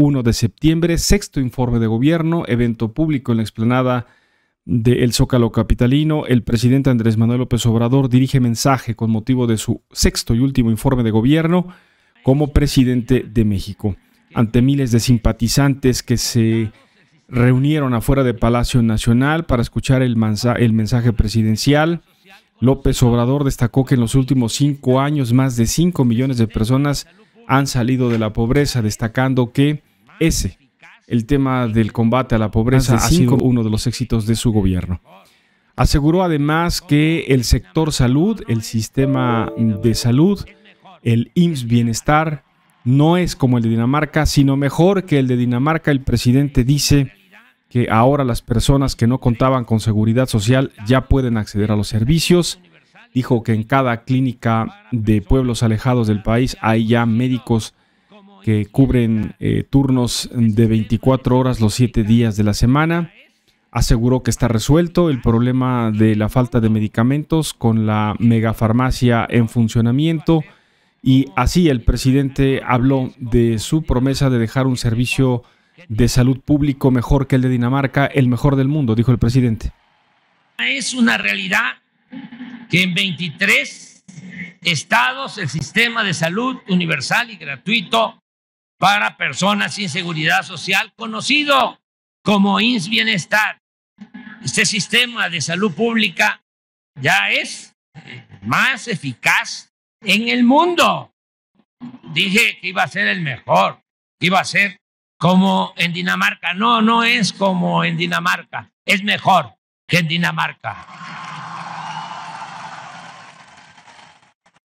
1 de septiembre, sexto informe de gobierno, evento público en la explanada del Zócalo Capitalino, el presidente Andrés Manuel López Obrador dirige mensaje con motivo de su sexto y último informe de gobierno como presidente de México. Ante miles de simpatizantes que se reunieron afuera de Palacio Nacional para escuchar el, mensaje presidencial, López Obrador destacó que en los últimos cinco años más de cinco millones de personas han salido de la pobreza, destacando que ese, el tema del combate a la pobreza, ha sido uno de los éxitos de su gobierno. Aseguró además que el sector salud, el sistema de salud, el IMSS Bienestar, no es como el de Dinamarca, sino mejor que el de Dinamarca. El presidente dice que ahora las personas que no contaban con seguridad social ya pueden acceder a los servicios. Dijo que en cada clínica de pueblos alejados del país hay ya médicos que cubren eh, turnos de 24 horas los 7 días de la semana. Aseguró que está resuelto el problema de la falta de medicamentos con la megafarmacia en funcionamiento. Y así el presidente habló de su promesa de dejar un servicio de salud público mejor que el de Dinamarca, el mejor del mundo, dijo el presidente. Es una realidad que en 23 estados el sistema de salud universal y gratuito para personas sin seguridad social, conocido como INS Bienestar. Este sistema de salud pública ya es más eficaz en el mundo. Dije que iba a ser el mejor, iba a ser como en Dinamarca. No, no es como en Dinamarca, es mejor que en Dinamarca.